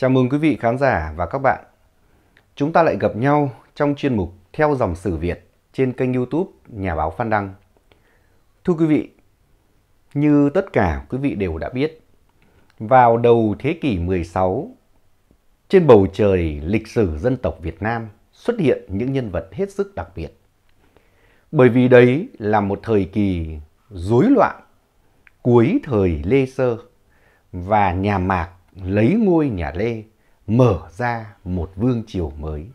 Chào mừng quý vị khán giả và các bạn. Chúng ta lại gặp nhau trong chuyên mục Theo dòng sử Việt trên kênh YouTube Nhà báo Phan Đăng. Thưa quý vị, như tất cả quý vị đều đã biết, vào đầu thế kỷ 16, trên bầu trời lịch sử dân tộc Việt Nam xuất hiện những nhân vật hết sức đặc biệt. Bởi vì đấy là một thời kỳ rối loạn cuối thời Lê Sơ và nhà Mạc lấy ngôi nhà Lê, mở ra một vương triều mới.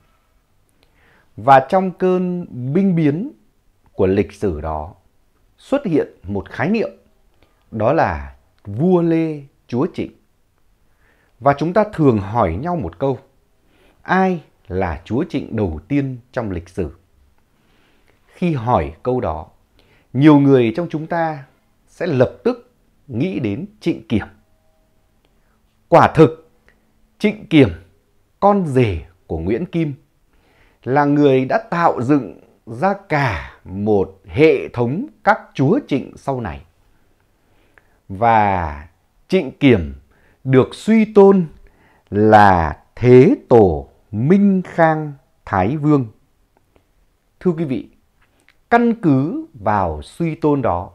Và trong cơn binh biến của lịch sử đó xuất hiện một khái niệm, đó là vua Lê chúa Trịnh. Và chúng ta thường hỏi nhau một câu, ai là chúa Trịnh đầu tiên trong lịch sử? Khi hỏi câu đó, nhiều người trong chúng ta sẽ lập tức nghĩ đến Trịnh Kiểm Quả thực, Trịnh Kiểm, con rể của Nguyễn Kim, là người đã tạo dựng ra cả một hệ thống các chúa trịnh sau này. Và Trịnh Kiểm được suy tôn là Thế Tổ Minh Khang Thái Vương. Thưa quý vị, căn cứ vào suy tôn đó,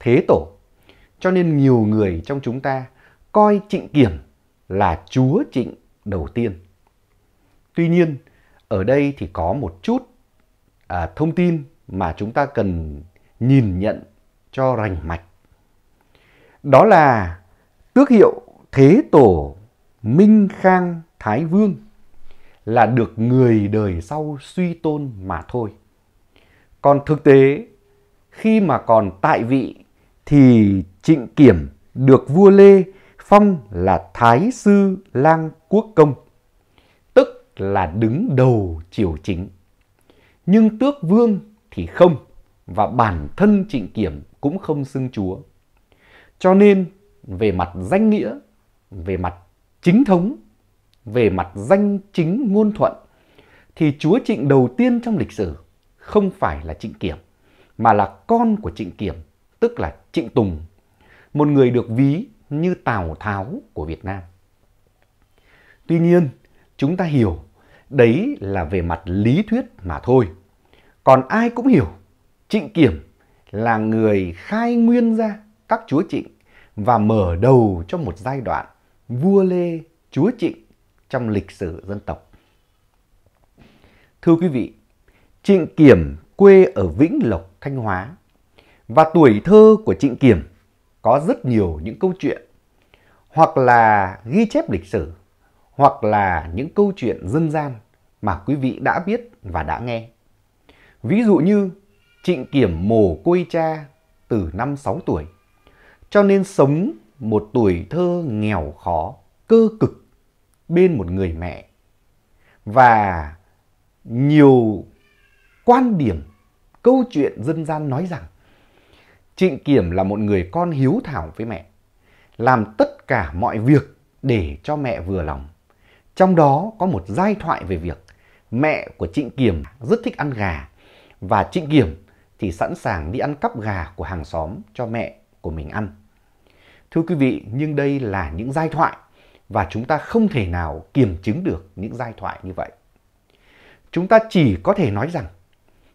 Thế Tổ, cho nên nhiều người trong chúng ta coi Trịnh Kiểm là chúa trịnh đầu tiên. Tuy nhiên, ở đây thì có một chút à, thông tin mà chúng ta cần nhìn nhận cho rành mạch. Đó là tước hiệu Thế Tổ Minh Khang Thái Vương là được người đời sau suy tôn mà thôi. Còn thực tế, khi mà còn tại vị thì Trịnh Kiểm được vua Lê phong là Thái Sư Lang Quốc Công, tức là đứng đầu triều chính. Nhưng tước vương thì không, và bản thân trịnh kiểm cũng không xưng chúa. Cho nên, về mặt danh nghĩa, về mặt chính thống, về mặt danh chính ngôn thuận, thì chúa trịnh đầu tiên trong lịch sử không phải là trịnh kiểm, mà là con của trịnh kiểm, tức là trịnh Tùng, một người được ví như Tào Tháo của Việt Nam. Tuy nhiên, chúng ta hiểu đấy là về mặt lý thuyết mà thôi. Còn ai cũng hiểu, Trịnh Kiểm là người khai nguyên ra các chúa Trịnh và mở đầu cho một giai đoạn vua Lê chúa Trịnh trong lịch sử dân tộc. Thưa quý vị, Trịnh Kiểm quê ở Vĩnh Lộc, Thanh Hóa và tuổi thơ của Trịnh Kiểm có rất nhiều những câu chuyện hoặc là ghi chép lịch sử hoặc là những câu chuyện dân gian mà quý vị đã biết và đã nghe. Ví dụ như Trịnh Kiểm mồ côi cha từ năm 6 tuổi, cho nên sống một tuổi thơ nghèo khó, cơ cực bên một người mẹ. Và nhiều quan điểm, câu chuyện dân gian nói rằng Trịnh Kiểm là một người con hiếu thảo với mẹ, làm tất cả mọi việc để cho mẹ vừa lòng. Trong đó có một giai thoại về việc mẹ của Trịnh Kiểm rất thích ăn gà và Trịnh Kiểm thì sẵn sàng đi ăn cắp gà của hàng xóm cho mẹ của mình ăn. Thưa quý vị, nhưng đây là những giai thoại và chúng ta không thể nào kiểm chứng được những giai thoại như vậy. Chúng ta chỉ có thể nói rằng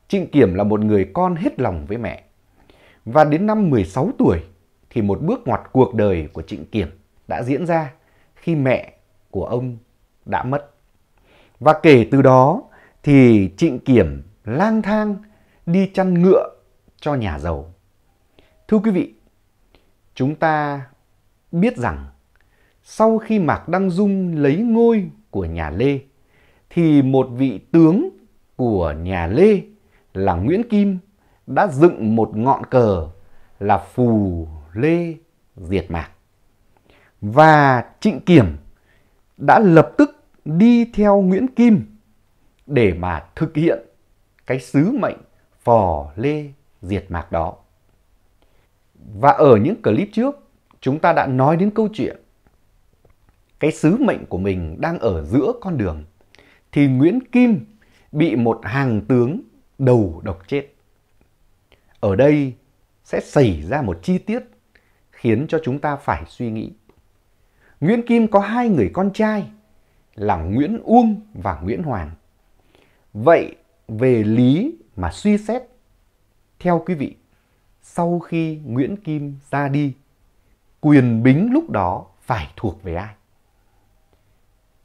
Trịnh Kiểm là một người con hết lòng với mẹ và đến năm 16 tuổi thì một bước ngoặt cuộc đời của Trịnh Kiểm đã diễn ra khi mẹ của ông đã mất. Và kể từ đó thì Trịnh Kiểm lang thang đi chăn ngựa cho nhà giàu. Thưa quý vị, chúng ta biết rằng sau khi Mạc Đăng Dung lấy ngôi của nhà Lê thì một vị tướng của nhà Lê là Nguyễn Kim đã dựng một ngọn cờ là phù lê diệt mạc. Và Trịnh Kiểm đã lập tức đi theo Nguyễn Kim để mà thực hiện cái sứ mệnh phò lê diệt mạc đó. Và ở những clip trước, chúng ta đã nói đến câu chuyện cái sứ mệnh của mình đang ở giữa con đường thì Nguyễn Kim bị một hàng tướng đầu độc chết. Ở đây sẽ xảy ra một chi tiết khiến cho chúng ta phải suy nghĩ. Nguyễn Kim có hai người con trai là Nguyễn Uông và Nguyễn Hoàng. Vậy về lý mà suy xét, theo quý vị, sau khi Nguyễn Kim ra đi, quyền bính lúc đó phải thuộc về ai?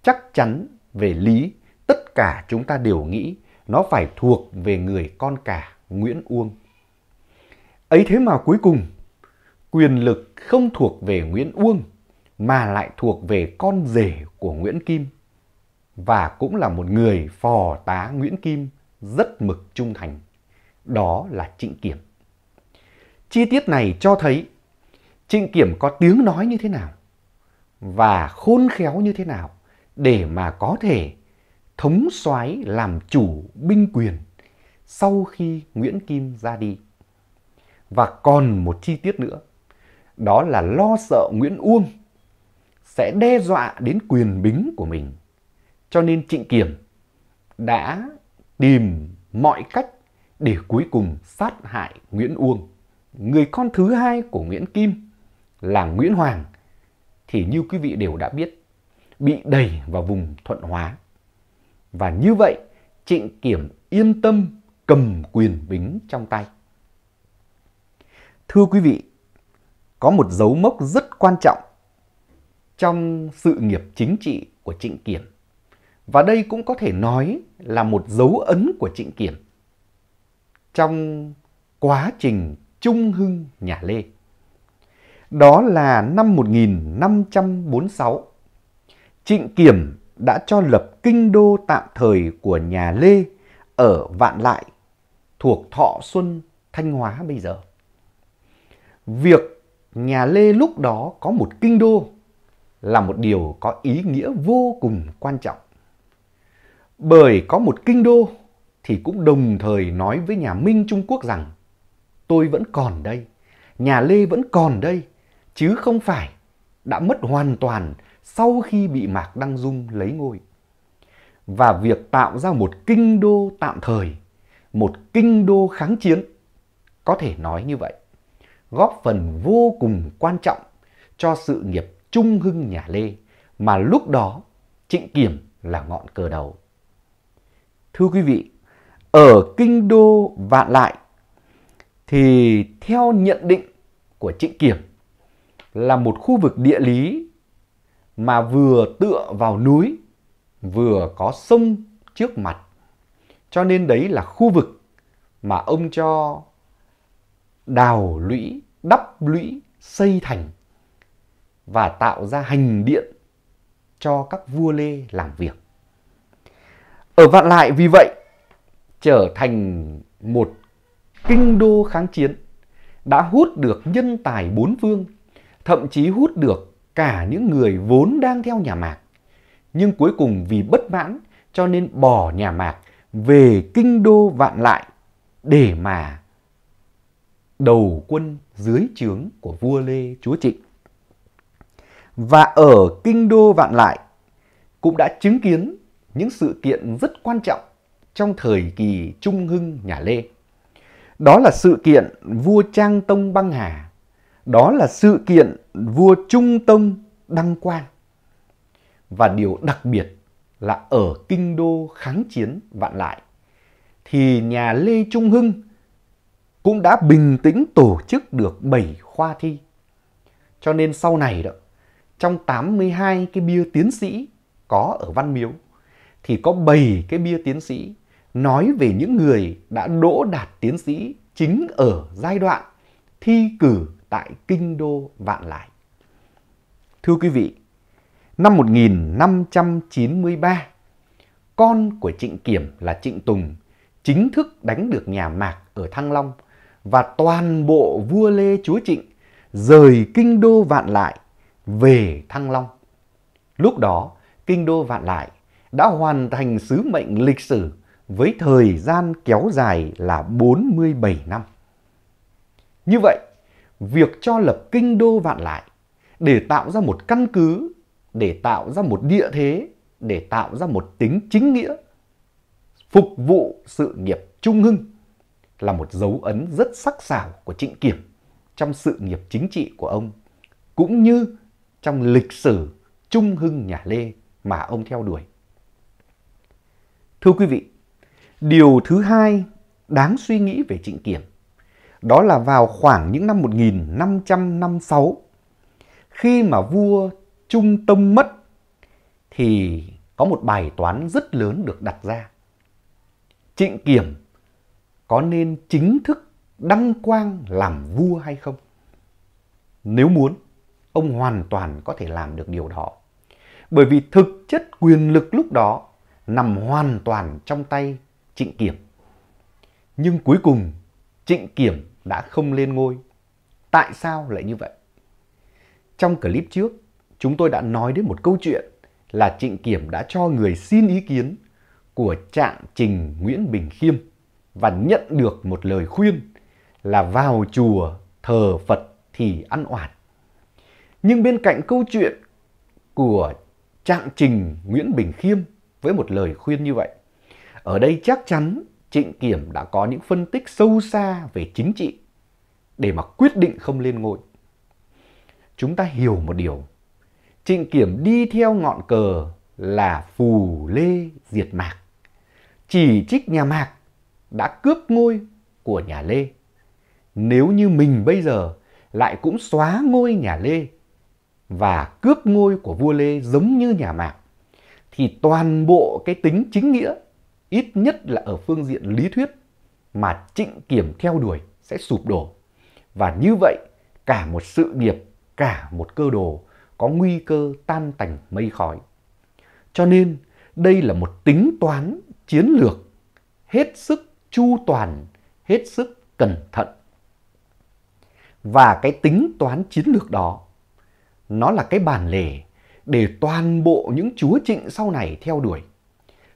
Chắc chắn về lý, tất cả chúng ta đều nghĩ nó phải thuộc về người con cả Nguyễn Uông. Ấy thế mà cuối cùng, quyền lực không thuộc về Nguyễn Uông mà lại thuộc về con rể của Nguyễn Kim và cũng là một người phò tá Nguyễn Kim rất mực trung thành. Đó là Trịnh Kiểm. Chi tiết này cho thấy Trịnh Kiểm có tiếng nói như thế nào và khôn khéo như thế nào để mà có thể thống soái làm chủ binh quyền sau khi Nguyễn Kim ra đi. Và còn một chi tiết nữa, đó là lo sợ Nguyễn Uông sẽ đe dọa đến quyền bính của mình. Cho nên Trịnh Kiểm đã tìm mọi cách để cuối cùng sát hại Nguyễn Uông. Người con thứ hai của Nguyễn Kim là Nguyễn Hoàng thì như quý vị đều đã biết bị đẩy vào vùng thuận hóa. Và như vậy Trịnh Kiểm yên tâm cầm quyền bính trong tay. Thưa quý vị, có một dấu mốc rất quan trọng trong sự nghiệp chính trị của Trịnh Kiểm. Và đây cũng có thể nói là một dấu ấn của Trịnh Kiểm trong quá trình trung hưng nhà Lê. Đó là năm 1546, Trịnh Kiểm đã cho lập kinh đô tạm thời của nhà Lê ở Vạn Lại thuộc Thọ Xuân, Thanh Hóa bây giờ. Việc nhà Lê lúc đó có một kinh đô là một điều có ý nghĩa vô cùng quan trọng. Bởi có một kinh đô thì cũng đồng thời nói với nhà Minh Trung Quốc rằng tôi vẫn còn đây, nhà Lê vẫn còn đây, chứ không phải đã mất hoàn toàn sau khi bị Mạc Đăng Dung lấy ngôi. Và việc tạo ra một kinh đô tạm thời, một kinh đô kháng chiến, có thể nói như vậy góp phần vô cùng quan trọng cho sự nghiệp trung hưng nhà Lê mà lúc đó Trịnh Kiểm là ngọn cờ đầu. Thưa quý vị, ở kinh đô Vạn Lại thì theo nhận định của Trịnh Kiểm là một khu vực địa lý mà vừa tựa vào núi, vừa có sông trước mặt. Cho nên đấy là khu vực mà ông cho đào lũy, đắp lũy, xây thành và tạo ra hành điện cho các vua Lê làm việc. Ở vạn lại vì vậy trở thành một kinh đô kháng chiến đã hút được nhân tài bốn phương, thậm chí hút được cả những người vốn đang theo nhà Mạc. Nhưng cuối cùng vì bất mãn cho nên bỏ nhà Mạc về kinh đô vạn lại để mà đầu quân dưới trướng của vua Lê Chúa Trịnh. Và ở Kinh Đô Vạn Lại cũng đã chứng kiến những sự kiện rất quan trọng trong thời kỳ trung hưng nhà Lê. Đó là sự kiện vua Trang Tông Băng Hà, đó là sự kiện vua Trung Tông Đăng Quang. Và điều đặc biệt là ở Kinh Đô kháng chiến Vạn Lại thì nhà Lê Trung Hưng cũng đã bình tĩnh tổ chức được 7 khoa thi. Cho nên sau này đó, trong 82 cái bia tiến sĩ có ở Văn Miếu thì có 7 cái bia tiến sĩ nói về những người đã đỗ đạt tiến sĩ chính ở giai đoạn thi cử tại Kinh Đô Vạn Lại. Thưa quý vị, năm 1593, con của Trịnh Kiểm là Trịnh Tùng chính thức đánh được nhà Mạc ở Thăng Long – và toàn bộ vua Lê Chúa Trịnh rời kinh đô vạn lại về Thăng Long. Lúc đó, kinh đô vạn lại đã hoàn thành sứ mệnh lịch sử với thời gian kéo dài là 47 năm. Như vậy, việc cho lập kinh đô vạn lại để tạo ra một căn cứ, để tạo ra một địa thế, để tạo ra một tính chính nghĩa, phục vụ sự nghiệp trung hưng là một dấu ấn rất sắc sảo của Trịnh Kiểm trong sự nghiệp chính trị của ông, cũng như trong lịch sử trung hưng nhà Lê mà ông theo đuổi. Thưa quý vị, điều thứ hai đáng suy nghĩ về Trịnh Kiểm đó là vào khoảng những năm 1556 khi mà vua Trung Tông mất thì có một bài toán rất lớn được đặt ra. Trịnh Kiểm có nên chính thức đăng quang làm vua hay không? Nếu muốn, ông hoàn toàn có thể làm được điều đó. Bởi vì thực chất quyền lực lúc đó nằm hoàn toàn trong tay Trịnh Kiểm. Nhưng cuối cùng, Trịnh Kiểm đã không lên ngôi. Tại sao lại như vậy? Trong clip trước, chúng tôi đã nói đến một câu chuyện là Trịnh Kiểm đã cho người xin ý kiến của trạng trình Nguyễn Bình Khiêm và nhận được một lời khuyên là vào chùa thờ Phật thì ăn oản. Nhưng bên cạnh câu chuyện của trạng trình Nguyễn Bình Khiêm với một lời khuyên như vậy, ở đây chắc chắn Trịnh Kiểm đã có những phân tích sâu xa về chính trị để mà quyết định không lên ngôi. Chúng ta hiểu một điều, Trịnh Kiểm đi theo ngọn cờ là phù lê diệt mạc, chỉ trích nhà mạc đã cướp ngôi của nhà Lê. Nếu như mình bây giờ lại cũng xóa ngôi nhà Lê và cướp ngôi của vua Lê giống như nhà Mạc, thì toàn bộ cái tính chính nghĩa, ít nhất là ở phương diện lý thuyết mà trịnh kiểm theo đuổi sẽ sụp đổ. Và như vậy, cả một sự nghiệp, cả một cơ đồ có nguy cơ tan tành mây khói. Cho nên, đây là một tính toán chiến lược hết sức chu toàn, hết sức cẩn thận. Và cái tính toán chiến lược đó, nó là cái bản lề để toàn bộ những chúa trịnh sau này theo đuổi.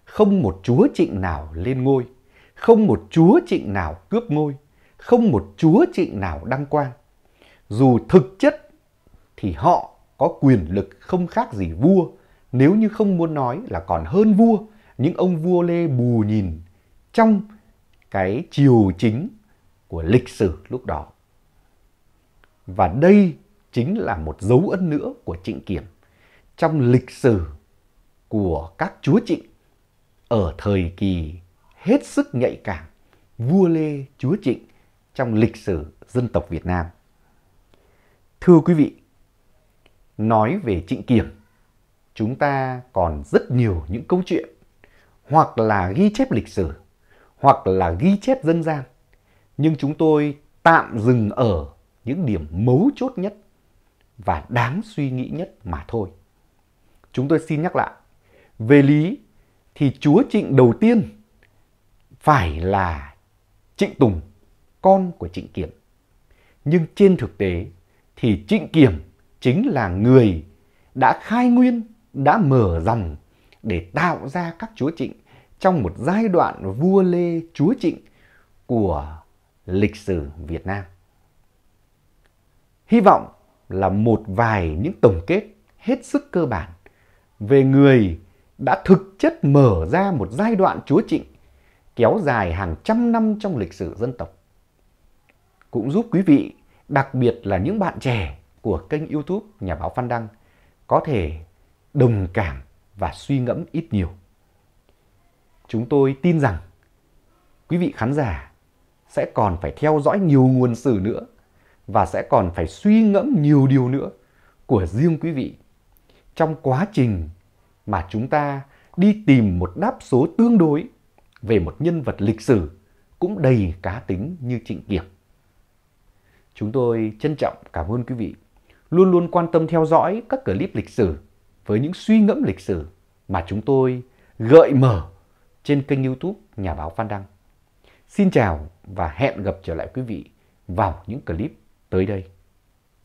Không một chúa trịnh nào lên ngôi, không một chúa trịnh nào cướp ngôi, không một chúa trịnh nào đăng quang. Dù thực chất thì họ có quyền lực không khác gì vua, nếu như không muốn nói là còn hơn vua, những ông vua lê bù nhìn trong cái chiều chính của lịch sử lúc đó. Và đây chính là một dấu ấn nữa của Trịnh Kiểm trong lịch sử của các chúa Trịnh ở thời kỳ hết sức nhạy cảm vua Lê chúa Trịnh trong lịch sử dân tộc Việt Nam. Thưa quý vị, nói về Trịnh Kiểm, chúng ta còn rất nhiều những câu chuyện hoặc là ghi chép lịch sử hoặc là ghi chép dân gian. Nhưng chúng tôi tạm dừng ở những điểm mấu chốt nhất và đáng suy nghĩ nhất mà thôi. Chúng tôi xin nhắc lại, về lý thì chúa Trịnh đầu tiên phải là Trịnh Tùng, con của Trịnh Kiểm. Nhưng trên thực tế thì Trịnh Kiểm chính là người đã khai nguyên, đã mở dòng để tạo ra các chúa Trịnh trong một giai đoạn vua Lê Chúa Trịnh của lịch sử Việt Nam. Hy vọng là một vài những tổng kết hết sức cơ bản về người đã thực chất mở ra một giai đoạn chúa trịnh kéo dài hàng trăm năm trong lịch sử dân tộc. Cũng giúp quý vị, đặc biệt là những bạn trẻ của kênh youtube Nhà báo Phan Đăng, có thể đồng cảm và suy ngẫm ít nhiều chúng tôi tin rằng quý vị khán giả sẽ còn phải theo dõi nhiều nguồn sử nữa và sẽ còn phải suy ngẫm nhiều điều nữa của riêng quý vị trong quá trình mà chúng ta đi tìm một đáp số tương đối về một nhân vật lịch sử cũng đầy cá tính như Trịnh Kiểm. Chúng tôi trân trọng cảm ơn quý vị luôn luôn quan tâm theo dõi các clip lịch sử với những suy ngẫm lịch sử mà chúng tôi gợi mở trên kênh youtube Nhà báo Phan Đăng. Xin chào và hẹn gặp trở lại quý vị vào những clip tới đây.